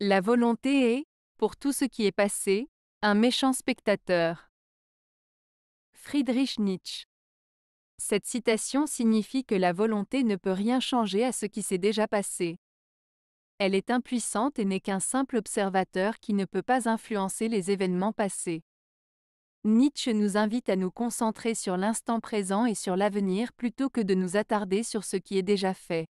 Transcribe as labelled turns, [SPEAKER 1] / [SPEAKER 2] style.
[SPEAKER 1] La volonté est, pour tout ce qui est passé, un méchant spectateur. Friedrich Nietzsche. Cette citation signifie que la volonté ne peut rien changer à ce qui s'est déjà passé. Elle est impuissante et n'est qu'un simple observateur qui ne peut pas influencer les événements passés. Nietzsche nous invite à nous concentrer sur l'instant présent et sur l'avenir plutôt que de nous attarder sur ce qui est déjà fait.